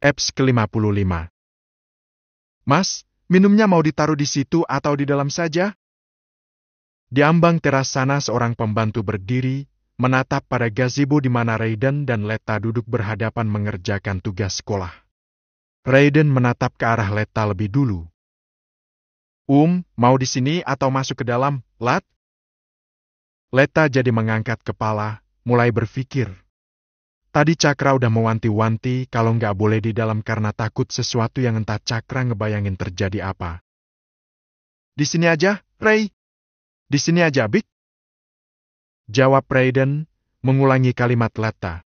Eps ke-55. Mas, minumnya mau ditaruh di situ atau di dalam saja? Di ambang teras sana seorang pembantu berdiri, menatap pada gazebo di mana Raiden dan Leta duduk berhadapan mengerjakan tugas sekolah. Raiden menatap ke arah Leta lebih dulu. Um, mau di sini atau masuk ke dalam, Lat? Leta jadi mengangkat kepala, mulai berpikir. Tadi Cakra udah mewanti-wanti kalau nggak boleh di dalam karena takut sesuatu yang entah Cakra ngebayangin terjadi apa. Di sini aja, Ray. Di sini aja, Big. Jawab Raiden, mengulangi kalimat Letta.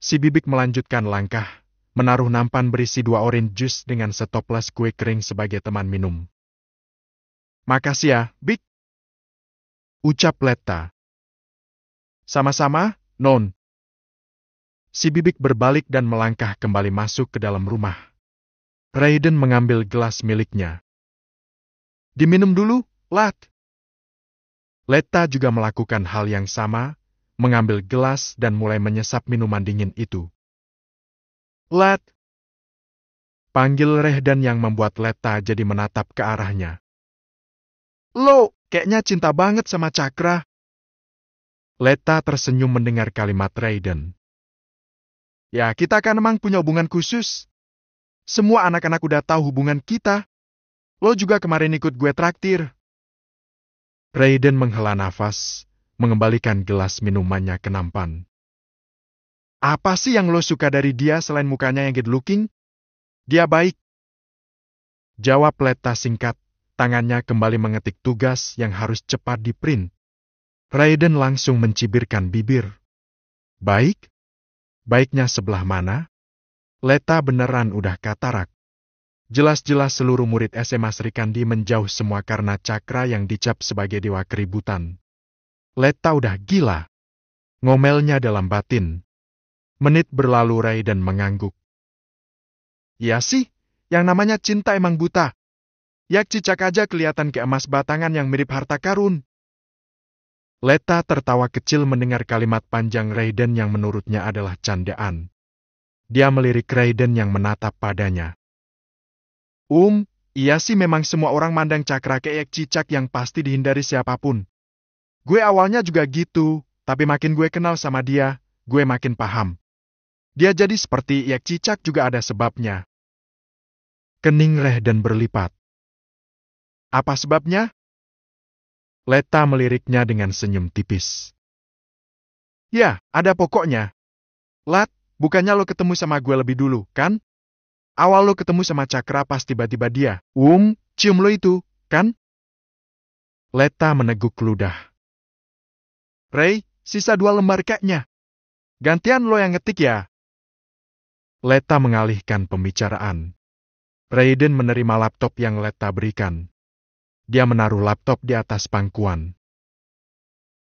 Si Bibik melanjutkan langkah, menaruh nampan berisi dua orange jus dengan setoples kue kering sebagai teman minum. Makasih ya, Big. Ucap Letta. Sama-sama, Non. Si bibik berbalik dan melangkah kembali masuk ke dalam rumah. Raiden mengambil gelas miliknya. Diminum dulu, Lat. Leta juga melakukan hal yang sama, mengambil gelas dan mulai menyesap minuman dingin itu. Lat! Panggil Rehdan yang membuat Leta jadi menatap ke arahnya. Lo, kayaknya cinta banget sama Cakra. Leta tersenyum mendengar kalimat Raiden. Ya, kita kan emang punya hubungan khusus. Semua anak-anak udah tahu hubungan kita. Lo juga kemarin ikut gue traktir. Raiden menghela nafas, mengembalikan gelas minumannya ke nampan. Apa sih yang lo suka dari dia selain mukanya yang good looking? Dia baik. Jawab Leta singkat, tangannya kembali mengetik tugas yang harus cepat di print. Raiden langsung mencibirkan bibir. Baik? Baiknya sebelah mana? Leta beneran udah katarak. Jelas-jelas seluruh murid SMA Sri Kandi menjauh semua karena cakra yang dicap sebagai dewa keributan. Leta udah gila. Ngomelnya dalam batin. Menit berlalu Rai dan mengangguk. Ya sih, yang namanya cinta emang buta. Yak cicak aja kelihatan keemas batangan yang mirip harta karun. Leta tertawa kecil mendengar kalimat panjang Raiden yang menurutnya adalah candaan. Dia melirik Raiden yang menatap padanya. Um, iya sih memang semua orang mandang cakra keek cicak yang pasti dihindari siapapun. Gue awalnya juga gitu, tapi makin gue kenal sama dia, gue makin paham. Dia jadi seperti yak cicak juga ada sebabnya. Kening Raiden berlipat. Apa sebabnya? Leta meliriknya dengan senyum tipis. Ya, ada pokoknya. Lat, bukannya lo ketemu sama gue lebih dulu, kan? Awal lo ketemu sama Cakra pas tiba-tiba dia, um, cium lo itu, kan? Leta meneguk ludah. Ray, sisa dua lembar kayaknya. Gantian lo yang ngetik ya. Leta mengalihkan pembicaraan. Raiden menerima laptop yang Leta berikan. Dia menaruh laptop di atas pangkuan.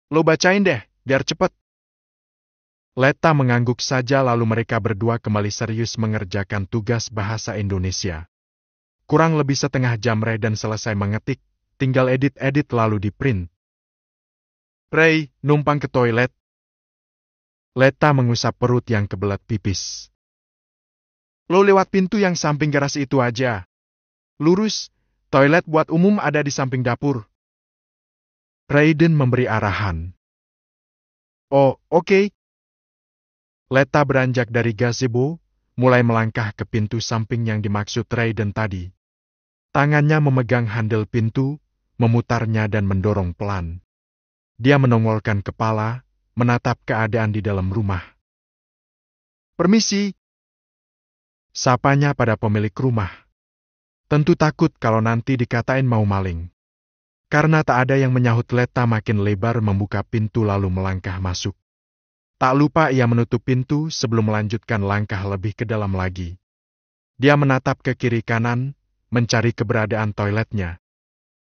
Lo bacain deh, biar cepet. Leta mengangguk saja lalu mereka berdua kembali serius mengerjakan tugas bahasa Indonesia. Kurang lebih setengah jam Raiden selesai mengetik, tinggal edit-edit lalu di-print. Ray, numpang ke toilet. Leta mengusap perut yang kebelat pipis. Lo lewat pintu yang samping garasi itu aja. Lurus, Toilet buat umum ada di samping dapur. Raiden memberi arahan. Oh, oke. Okay. Leta beranjak dari gazebo, mulai melangkah ke pintu samping yang dimaksud Raiden tadi. Tangannya memegang handle pintu, memutarnya dan mendorong pelan. Dia menongolkan kepala, menatap keadaan di dalam rumah. Permisi. Sapanya pada pemilik rumah. Tentu takut kalau nanti dikatain mau maling. Karena tak ada yang menyahut Leta makin lebar membuka pintu lalu melangkah masuk. Tak lupa ia menutup pintu sebelum melanjutkan langkah lebih ke dalam lagi. Dia menatap ke kiri kanan, mencari keberadaan toiletnya.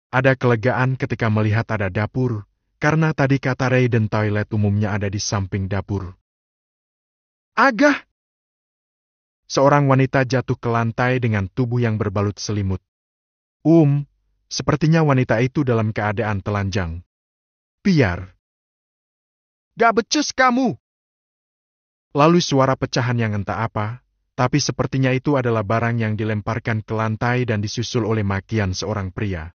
Ada kelegaan ketika melihat ada dapur, karena tadi kata Raiden toilet umumnya ada di samping dapur. Agah, seorang wanita jatuh ke lantai dengan tubuh yang berbalut selimut. Um, sepertinya wanita itu dalam keadaan telanjang. Piar. Gak becus kamu! Lalu suara pecahan yang entah apa, tapi sepertinya itu adalah barang yang dilemparkan ke lantai dan disusul oleh makian seorang pria.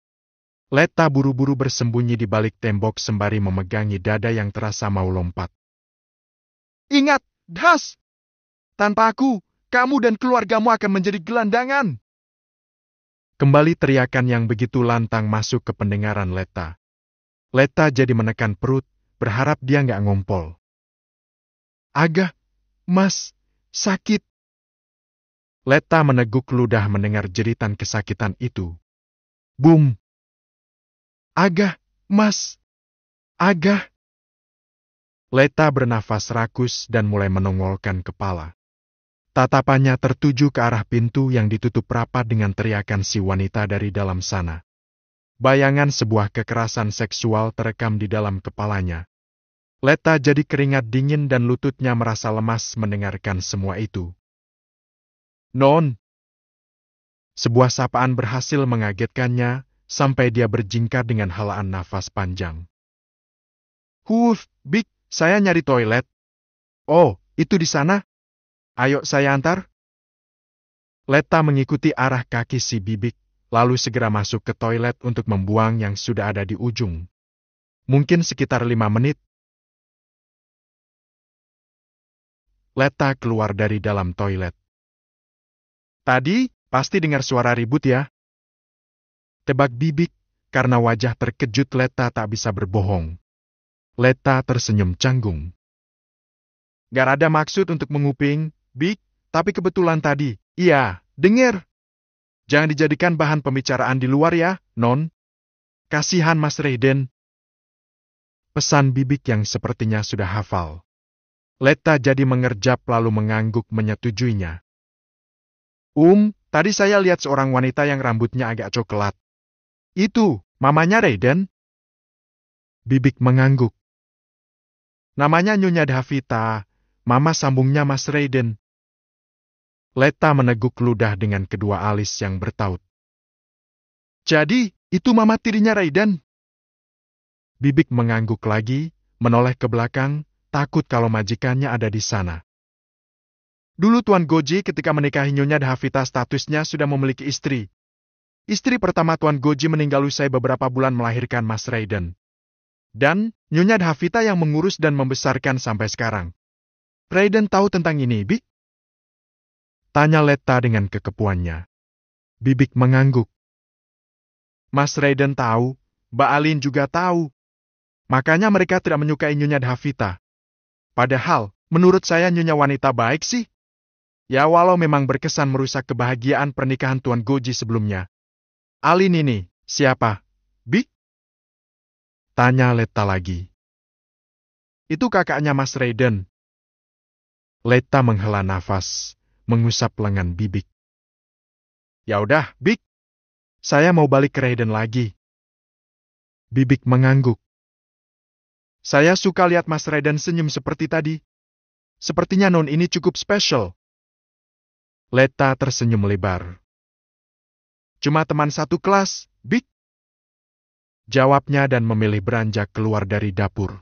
Leta buru-buru bersembunyi di balik tembok sembari memegangi dada yang terasa mau lompat. Ingat, Das! Tanpa aku, kamu dan keluargamu akan menjadi gelandangan. Kembali teriakan yang begitu lantang masuk ke pendengaran Leta. Leta jadi menekan perut, berharap dia nggak ngompol. Agah, mas, sakit. Leta meneguk ludah mendengar jeritan kesakitan itu. Bum! Agah, mas! Agah! Leta bernafas rakus dan mulai menongolkan kepala. Tatapannya tertuju ke arah pintu yang ditutup rapat dengan teriakan si wanita dari dalam sana. Bayangan sebuah kekerasan seksual terekam di dalam kepalanya. Leta jadi keringat dingin dan lututnya merasa lemas mendengarkan semua itu. Non! Sebuah sapaan berhasil mengagetkannya, sampai dia berjingkar dengan halaan nafas panjang. Huf, Big, saya nyari toilet. Oh, itu di sana? Ayo saya antar. Leta mengikuti arah kaki si bibik, lalu segera masuk ke toilet untuk membuang yang sudah ada di ujung. Mungkin sekitar lima menit. Leta keluar dari dalam toilet. Tadi, pasti dengar suara ribut ya? Tebak bibik, karena wajah terkejut Leta tak bisa berbohong. Leta tersenyum canggung. Gak ada maksud untuk menguping, Big, tapi kebetulan tadi, iya, denger. Jangan dijadikan bahan pembicaraan di luar ya, Non. Kasihan Mas Raiden. Pesan bibik yang sepertinya sudah hafal. Leta jadi mengerjap lalu mengangguk menyetujuinya. Um, tadi saya lihat seorang wanita yang rambutnya agak coklat. Itu, mamanya Raiden. Bibik mengangguk. Namanya Nyonya Davita, mama sambungnya Mas Raiden. Leta meneguk ludah dengan kedua alis yang bertaut. Jadi, itu mama tirinya Raidan? Bibik mengangguk lagi, menoleh ke belakang, takut kalau majikannya ada di sana. Dulu Tuan Goji ketika menikahi Nyonya Vita statusnya sudah memiliki istri. Istri pertama Tuan Goji meninggal usai beberapa bulan melahirkan Mas Raiden. Dan, Nyonya Vita yang mengurus dan membesarkan sampai sekarang. Raiden tahu tentang ini, Bik? Tanya Leta dengan kekepuannya. Bibik mengangguk. Mas Raiden tahu, Mbak Alin juga tahu. Makanya mereka tidak menyukai Nyonya Davita. Padahal, menurut saya Nyonya wanita baik sih. Ya walau memang berkesan merusak kebahagiaan pernikahan Tuan Goji sebelumnya. Alin ini, siapa? Bik? Tanya Leta lagi. Itu kakaknya Mas Raiden. Leta menghela nafas mengusap lengan Bibik. Ya udah, Bik. Saya mau balik ke Raiden lagi. Bibik mengangguk. Saya suka lihat Mas Raiden senyum seperti tadi. Sepertinya non ini cukup spesial. Leta tersenyum lebar. Cuma teman satu kelas, Bik. Jawabnya dan memilih beranjak keluar dari dapur.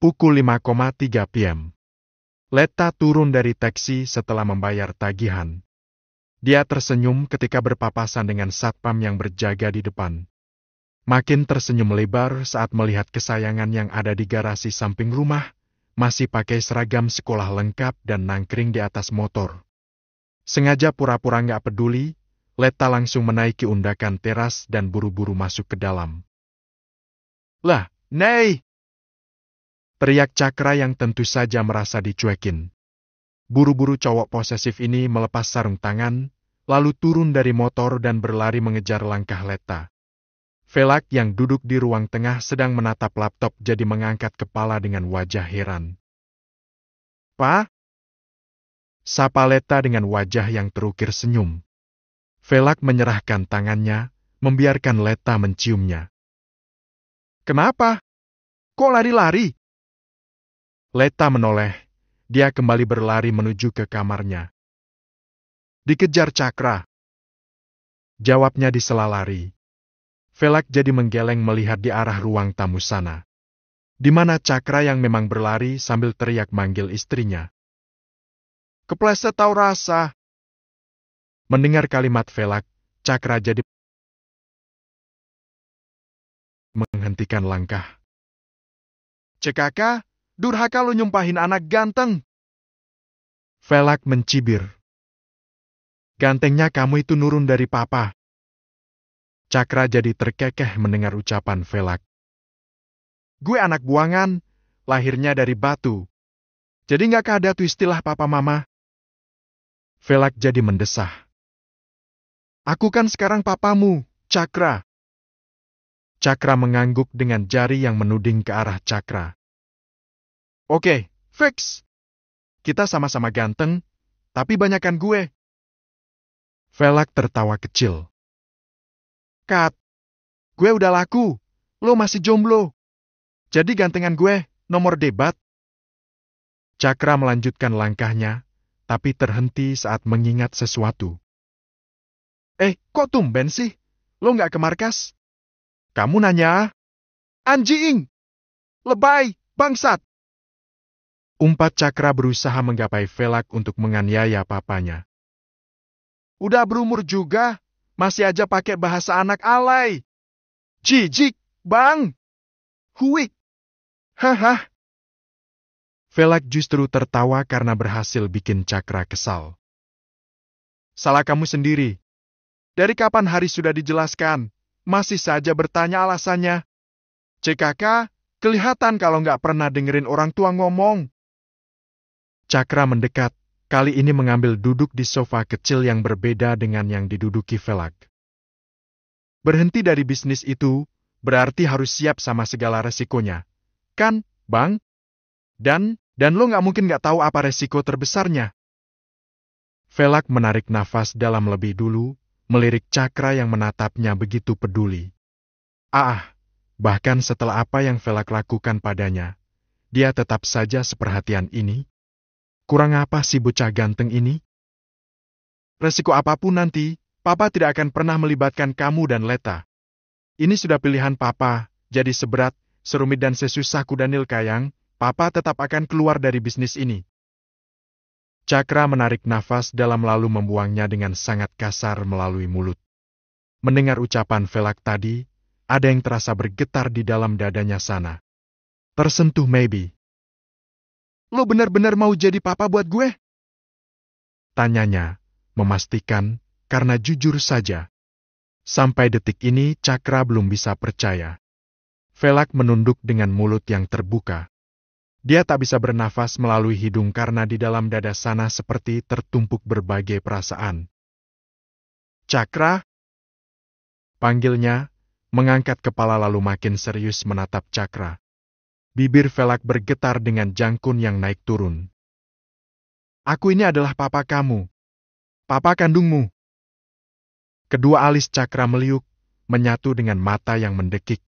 Pukul 5,3 PM. Leta turun dari taksi setelah membayar tagihan. Dia tersenyum ketika berpapasan dengan satpam yang berjaga di depan. Makin tersenyum lebar saat melihat kesayangan yang ada di garasi samping rumah, masih pakai seragam sekolah lengkap dan nangkring di atas motor. Sengaja pura-pura nggak peduli, Leta langsung menaiki undakan teras dan buru-buru masuk ke dalam. Lah, Nei! Teriak cakra yang tentu saja merasa dicuekin. Buru-buru cowok posesif ini melepas sarung tangan, lalu turun dari motor dan berlari mengejar langkah Leta. Velak yang duduk di ruang tengah sedang menatap laptop jadi mengangkat kepala dengan wajah heran. Pa? Sapa Leta dengan wajah yang terukir senyum. Velak menyerahkan tangannya, membiarkan Leta menciumnya. Kenapa? Kok lari-lari? Leta menoleh. Dia kembali berlari menuju ke kamarnya. Dikejar cakra. Jawabnya di sela lari. Velak jadi menggeleng melihat di arah ruang tamu sana. Di mana cakra yang memang berlari sambil teriak manggil istrinya. Kepleset tahu rasa. Mendengar kalimat Velak, Cakra jadi menghentikan langkah. Cekaka, Durhaka lu nyumpahin anak ganteng. Velak mencibir. Gantengnya kamu itu nurun dari papa. Cakra jadi terkekeh mendengar ucapan Velak. Gue anak buangan, lahirnya dari batu. Jadi nggak ada tuh istilah papa mama. Velak jadi mendesah. Aku kan sekarang papamu, Cakra. Cakra mengangguk dengan jari yang menuding ke arah Cakra. Oke, fix. Kita sama-sama ganteng, tapi banyakkan gue. Velak tertawa kecil. Kat, gue udah laku. Lo masih jomblo. Jadi gantengan gue, nomor debat. Cakra melanjutkan langkahnya, tapi terhenti saat mengingat sesuatu. Eh, kok tumben sih? Lo nggak ke markas? Kamu nanya? Ah? Anjing! Lebay, bangsat! Umpat Cakra berusaha menggapai Velak untuk menganiaya papanya. Udah berumur juga, masih aja pakai bahasa anak alay. Jijik, bang! Huik! Haha! Velak justru tertawa karena berhasil bikin Cakra kesal. Salah kamu sendiri. Dari kapan hari sudah dijelaskan, masih saja bertanya alasannya. CKK, kelihatan kalau nggak pernah dengerin orang tua ngomong. Cakra mendekat, kali ini mengambil duduk di sofa kecil yang berbeda dengan yang diduduki Velak. Berhenti dari bisnis itu, berarti harus siap sama segala resikonya. Kan, Bang? Dan, dan lo nggak mungkin nggak tahu apa resiko terbesarnya. Velak menarik nafas dalam lebih dulu, melirik cakra yang menatapnya begitu peduli. Ah, bahkan setelah apa yang Velak lakukan padanya, dia tetap saja seperhatian ini, Kurang apa si bocah ganteng ini? Resiko apapun nanti, Papa tidak akan pernah melibatkan kamu dan Leta. Ini sudah pilihan Papa, jadi seberat, serumit dan sesusahku Daniel Kayang, Papa tetap akan keluar dari bisnis ini. Cakra menarik nafas dalam lalu membuangnya dengan sangat kasar melalui mulut. Mendengar ucapan Velak tadi, ada yang terasa bergetar di dalam dadanya sana. Tersentuh maybe. Lo benar-benar mau jadi papa buat gue? Tanyanya, memastikan, karena jujur saja. Sampai detik ini Cakra belum bisa percaya. Velak menunduk dengan mulut yang terbuka. Dia tak bisa bernafas melalui hidung karena di dalam dada sana seperti tertumpuk berbagai perasaan. Cakra? Panggilnya, mengangkat kepala lalu makin serius menatap Cakra. Bibir Velak bergetar dengan jangkun yang naik turun. Aku ini adalah papa kamu. Papa kandungmu. Kedua alis cakra meliuk, menyatu dengan mata yang mendekik.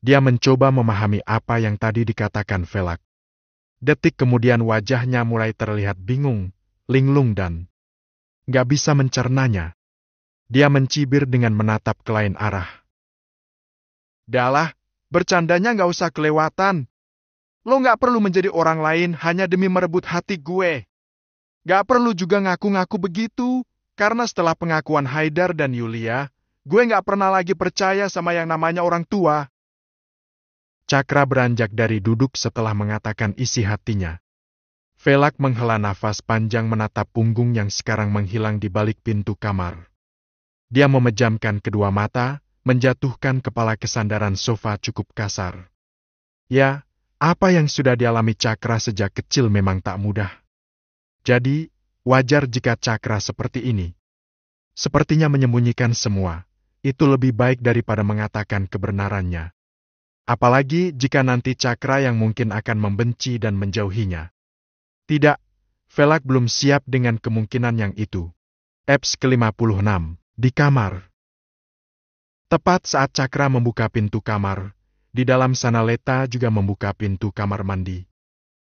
Dia mencoba memahami apa yang tadi dikatakan Velak. Detik kemudian wajahnya mulai terlihat bingung, linglung dan gak bisa mencernanya. Dia mencibir dengan menatap ke lain arah. Dalah, Bercandanya nggak usah kelewatan. Lo nggak perlu menjadi orang lain hanya demi merebut hati gue. Nggak perlu juga ngaku-ngaku begitu, karena setelah pengakuan Haidar dan Yulia, gue nggak pernah lagi percaya sama yang namanya orang tua. Cakra beranjak dari duduk setelah mengatakan isi hatinya. Velak menghela nafas panjang menatap punggung yang sekarang menghilang di balik pintu kamar. Dia memejamkan kedua mata, menjatuhkan kepala kesandaran sofa cukup kasar. Ya, apa yang sudah dialami Cakra sejak kecil memang tak mudah. Jadi, wajar jika Cakra seperti ini. Sepertinya menyembunyikan semua, itu lebih baik daripada mengatakan kebenarannya. Apalagi jika nanti Cakra yang mungkin akan membenci dan menjauhinya. Tidak, Velak belum siap dengan kemungkinan yang itu. Eps ke-56, di kamar. Tepat saat Cakra membuka pintu kamar, di dalam sana Leta juga membuka pintu kamar mandi.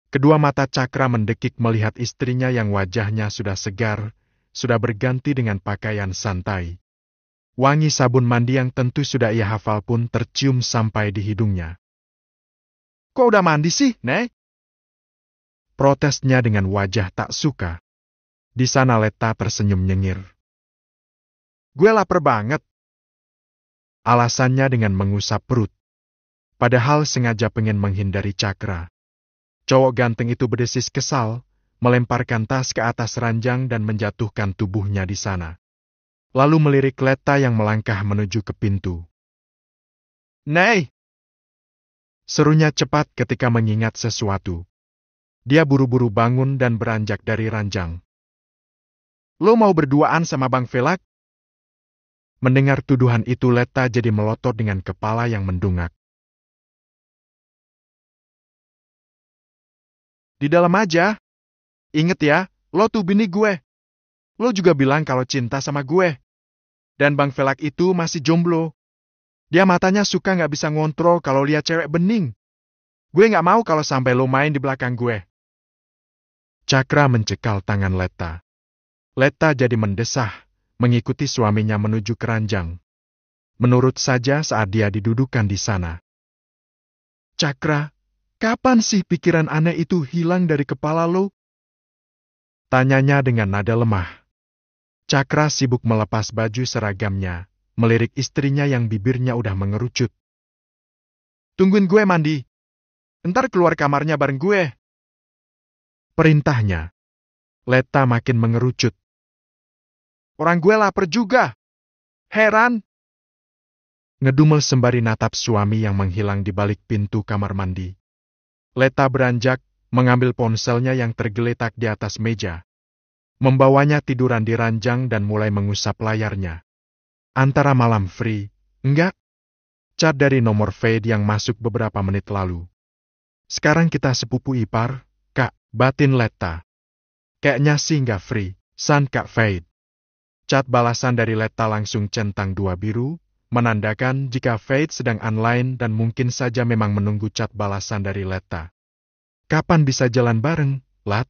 Kedua mata Cakra mendekik melihat istrinya yang wajahnya sudah segar, sudah berganti dengan pakaian santai. Wangi sabun mandi yang tentu sudah ia hafal pun tercium sampai di hidungnya. Kok udah mandi sih, Nek? Protesnya dengan wajah tak suka. Di sana Leta tersenyum nyengir. Gue lapar banget. Alasannya dengan mengusap perut. Padahal sengaja pengen menghindari cakra. Cowok ganteng itu berdesis kesal, melemparkan tas ke atas ranjang dan menjatuhkan tubuhnya di sana. Lalu melirik Leta yang melangkah menuju ke pintu. Nei! Serunya cepat ketika mengingat sesuatu. Dia buru-buru bangun dan beranjak dari ranjang. Lo mau berduaan sama Bang Velak? Mendengar tuduhan itu Leta jadi melotot dengan kepala yang mendungak. Di dalam aja. Ingat ya, lo tuh bini gue. Lo juga bilang kalau cinta sama gue. Dan Bang Felak itu masih jomblo. Dia matanya suka nggak bisa ngontrol kalau lihat cewek bening. Gue nggak mau kalau sampai lo main di belakang gue. Cakra mencekal tangan Leta. Leta jadi mendesah mengikuti suaminya menuju keranjang. Menurut saja saat dia didudukan di sana. Cakra, kapan sih pikiran aneh itu hilang dari kepala lo? Tanyanya dengan nada lemah. Cakra sibuk melepas baju seragamnya, melirik istrinya yang bibirnya udah mengerucut. Tungguin gue mandi. Ntar keluar kamarnya bareng gue. Perintahnya. Leta makin mengerucut. Orang gue lapar juga. Heran. Ngedumel sembari natap suami yang menghilang di balik pintu kamar mandi. Leta beranjak, mengambil ponselnya yang tergeletak di atas meja. Membawanya tiduran di ranjang dan mulai mengusap layarnya. Antara malam free, enggak? Cat dari nomor Fade yang masuk beberapa menit lalu. Sekarang kita sepupu ipar, Kak, batin Leta. Kayaknya sih enggak free, san Kak Fade. Cat balasan dari Letta langsung centang dua biru, menandakan jika Fate sedang online dan mungkin saja memang menunggu cat balasan dari Letta. Kapan bisa jalan bareng, Lat?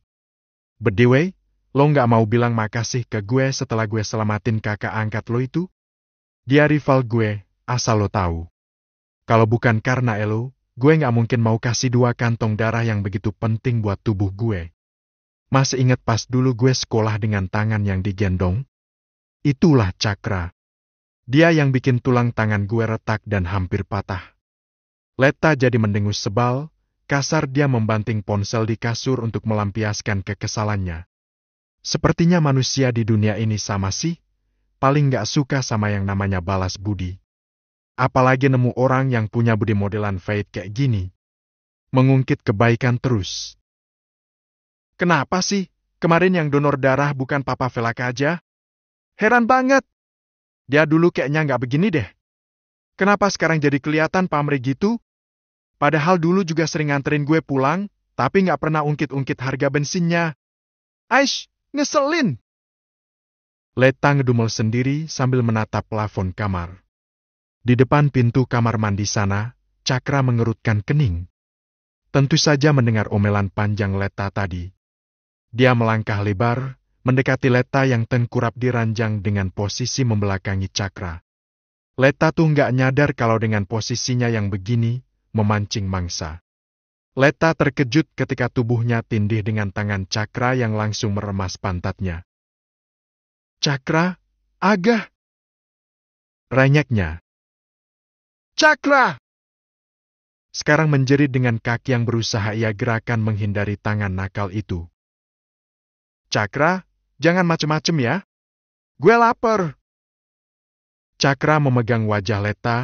way, lo nggak mau bilang makasih ke gue setelah gue selamatin kakak angkat lo itu? Dia rival gue, asal lo tahu. Kalau bukan karena Elo, gue nggak mungkin mau kasih dua kantong darah yang begitu penting buat tubuh gue. Masih inget pas dulu gue sekolah dengan tangan yang digendong? Itulah cakra. Dia yang bikin tulang tangan gue retak dan hampir patah. Leta jadi mendengus sebal, kasar dia membanting ponsel di kasur untuk melampiaskan kekesalannya. Sepertinya manusia di dunia ini sama sih, paling gak suka sama yang namanya balas budi. Apalagi nemu orang yang punya budi modelan fait kayak gini. Mengungkit kebaikan terus. Kenapa sih, kemarin yang donor darah bukan Papa Velaka aja? Heran banget. Dia dulu kayaknya nggak begini deh. Kenapa sekarang jadi kelihatan pamrih gitu? Padahal dulu juga sering nganterin gue pulang, tapi nggak pernah ungkit-ungkit harga bensinnya. Aish, ngeselin! Leta ngedumel sendiri sambil menatap plafon kamar. Di depan pintu kamar mandi sana, Cakra mengerutkan kening. Tentu saja mendengar omelan panjang Leta tadi. Dia melangkah lebar, mendekati Leta yang tengkurap diranjang dengan posisi membelakangi cakra. Leta tuh nggak nyadar kalau dengan posisinya yang begini, memancing mangsa. Leta terkejut ketika tubuhnya tindih dengan tangan cakra yang langsung meremas pantatnya. Cakra, agah! Renyeknya. Cakra! Sekarang menjerit dengan kaki yang berusaha ia gerakan menghindari tangan nakal itu. Cakra, Jangan macem-macem ya. Gue lapar. Cakra memegang wajah Leta,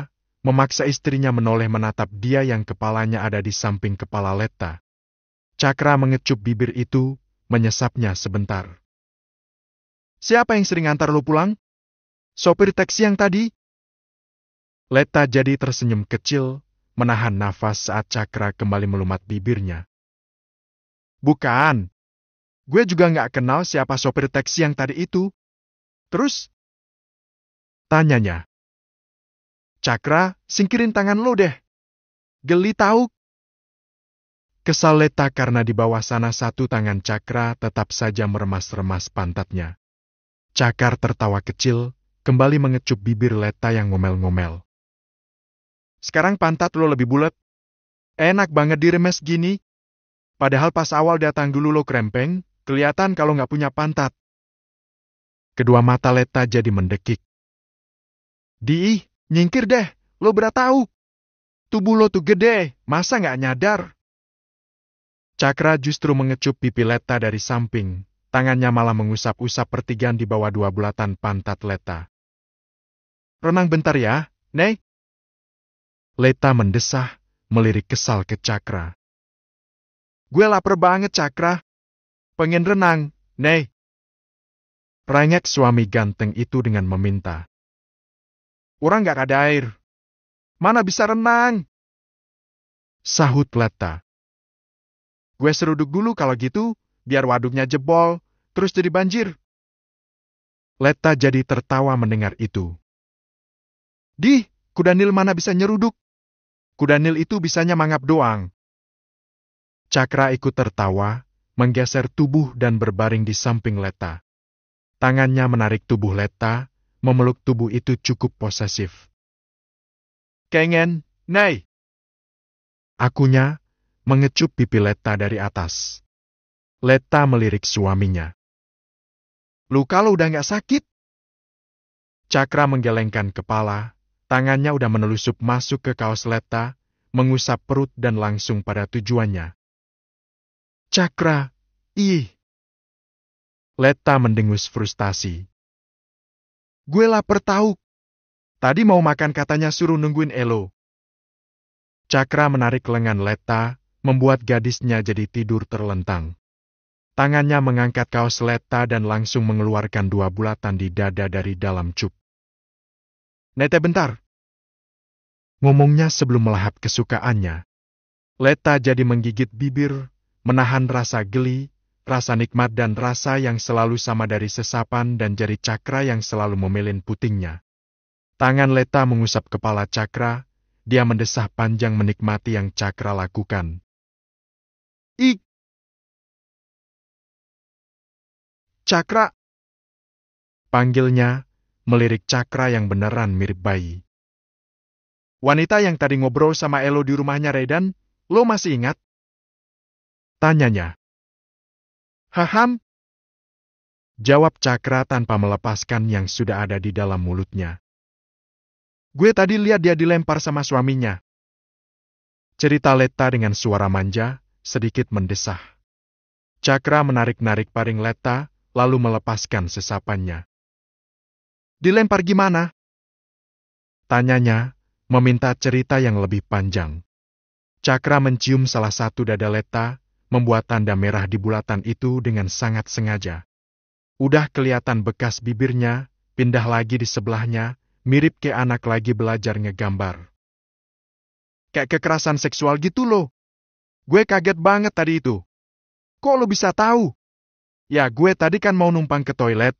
memaksa istrinya menoleh menatap dia yang kepalanya ada di samping kepala Leta. Cakra mengecup bibir itu, menyesapnya sebentar. Siapa yang sering antar lu pulang? Sopir taksi yang tadi? Leta jadi tersenyum kecil, menahan nafas saat Cakra kembali melumat bibirnya. Bukan, Gue juga nggak kenal siapa sopir taksi yang tadi itu. Terus? Tanyanya. Cakra, singkirin tangan lo deh. Geli tahu. Kesal Leta karena di bawah sana satu tangan Cakra tetap saja meremas-remas pantatnya. Cakar tertawa kecil, kembali mengecup bibir Leta yang ngomel-ngomel. Sekarang pantat lo lebih bulat. Enak banget diremes gini. Padahal pas awal datang dulu lo krempeng, Kelihatan kalau nggak punya pantat. Kedua mata Leta jadi mendekik. Di, nyingkir deh, lo berat tahu. Tubuh lo tuh gede, masa nggak nyadar? Cakra justru mengecup pipi Leta dari samping. Tangannya malah mengusap-usap pertigaan di bawah dua bulatan pantat Leta. Renang bentar ya, Nei. Leta mendesah, melirik kesal ke Cakra. Gue lapar banget, Cakra. Pengen renang, Nei. Rangek suami ganteng itu dengan meminta. Orang gak ada air. Mana bisa renang? Sahut Letta. Gue seruduk dulu kalau gitu, biar waduknya jebol, terus jadi banjir. Letta jadi tertawa mendengar itu. Di, kuda nil mana bisa nyeruduk? Kuda nil itu bisanya mangap doang. Cakra ikut tertawa, menggeser tubuh dan berbaring di samping Leta. Tangannya menarik tubuh Leta, memeluk tubuh itu cukup posesif. Kengen, Nai. Akunya, mengecup pipi Leta dari atas. Leta melirik suaminya. Luka lo udah gak sakit? Cakra menggelengkan kepala, tangannya udah menelusup masuk ke kaos Leta, mengusap perut dan langsung pada tujuannya. Cakra, ih. Leta mendengus frustasi. Gue lapar tahu. Tadi mau makan katanya suruh nungguin Elo. Cakra menarik lengan Leta, membuat gadisnya jadi tidur terlentang. Tangannya mengangkat kaos Leta dan langsung mengeluarkan dua bulatan di dada dari dalam cup. Nete bentar. Ngomongnya sebelum melahap kesukaannya. Leta jadi menggigit bibir menahan rasa geli, rasa nikmat dan rasa yang selalu sama dari sesapan dan jari cakra yang selalu memelin putingnya. Tangan Leta mengusap kepala cakra, dia mendesah panjang menikmati yang cakra lakukan. Ik! Cakra! Panggilnya, melirik cakra yang beneran mirip bayi. Wanita yang tadi ngobrol sama Elo di rumahnya Redan, lo masih ingat? Tanyanya. Haham? Jawab Cakra tanpa melepaskan yang sudah ada di dalam mulutnya. Gue tadi lihat dia dilempar sama suaminya. Cerita Leta dengan suara manja, sedikit mendesah. Cakra menarik-narik paring Leta, lalu melepaskan sesapannya. Dilempar gimana? Tanyanya, meminta cerita yang lebih panjang. Cakra mencium salah satu dada Leta, membuat tanda merah di bulatan itu dengan sangat sengaja. Udah kelihatan bekas bibirnya, pindah lagi di sebelahnya, mirip ke anak lagi belajar ngegambar. Kayak kekerasan seksual gitu loh. Gue kaget banget tadi itu. Kok lo bisa tahu? Ya gue tadi kan mau numpang ke toilet.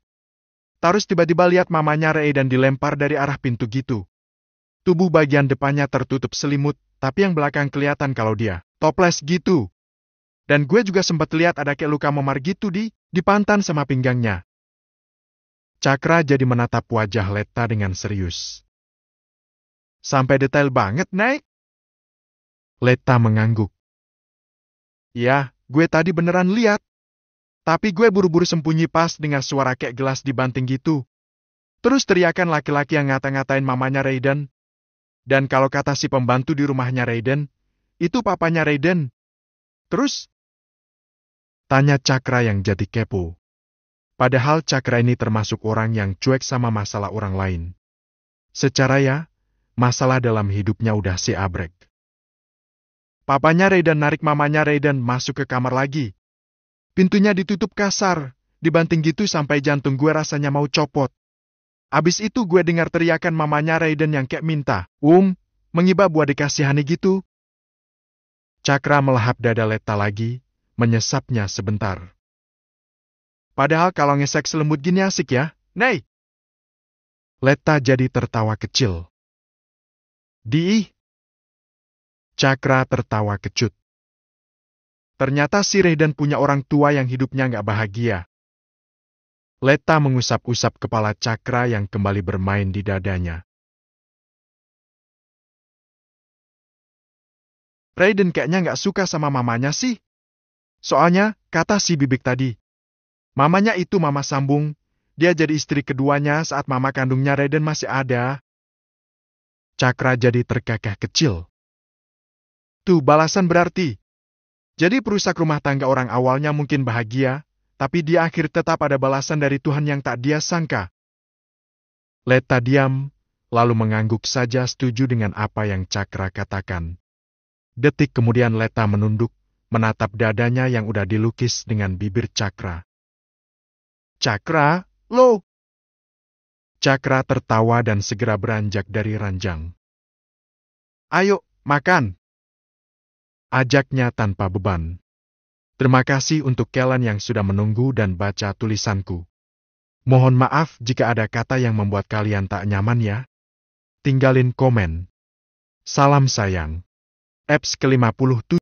Terus tiba-tiba lihat mamanya Rei dan dilempar dari arah pintu gitu. Tubuh bagian depannya tertutup selimut, tapi yang belakang kelihatan kalau dia toples gitu. Dan gue juga sempat lihat ada kayak luka memar gitu di, di pantan sama pinggangnya. Cakra jadi menatap wajah Leta dengan serius. Sampai detail banget, naik. Leta mengangguk. Ya, gue tadi beneran lihat. Tapi gue buru-buru sembunyi pas dengan suara kayak gelas dibanting gitu. Terus teriakan laki-laki yang ngata-ngatain mamanya Raiden. Dan kalau kata si pembantu di rumahnya Raiden, itu papanya Raiden. Terus, Tanya Cakra yang jadi kepo. Padahal Cakra ini termasuk orang yang cuek sama masalah orang lain. Secara ya, masalah dalam hidupnya udah si abrek. Papanya Raiden narik mamanya Raiden masuk ke kamar lagi. Pintunya ditutup kasar, dibanting gitu sampai jantung gue rasanya mau copot. Abis itu gue dengar teriakan mamanya Raiden yang kayak minta, Um, mengibah buat dikasihani gitu. Cakra melahap dada Leta lagi, menyesapnya sebentar. Padahal kalau ngesek selembut gini asik ya, Nei! Leta jadi tertawa kecil. Di. Cakra tertawa kecut. Ternyata si Reden punya orang tua yang hidupnya nggak bahagia. Leta mengusap-usap kepala Cakra yang kembali bermain di dadanya. Raiden kayaknya nggak suka sama mamanya sih. Soalnya, kata si bibik tadi. Mamanya itu mama sambung, dia jadi istri keduanya saat mama kandungnya Raiden masih ada. Cakra jadi tergagah kecil. Tuh balasan berarti. Jadi perusak rumah tangga orang awalnya mungkin bahagia, tapi di akhir tetap ada balasan dari Tuhan yang tak dia sangka. Leta diam, lalu mengangguk saja setuju dengan apa yang Cakra katakan. Detik kemudian Leta menunduk, menatap dadanya yang udah dilukis dengan bibir cakra. Cakra, lo! Cakra tertawa dan segera beranjak dari ranjang. Ayo, makan! Ajaknya tanpa beban. Terima kasih untuk Kellen yang sudah menunggu dan baca tulisanku. Mohon maaf jika ada kata yang membuat kalian tak nyaman ya. Tinggalin komen. Salam sayang. Eps ke-57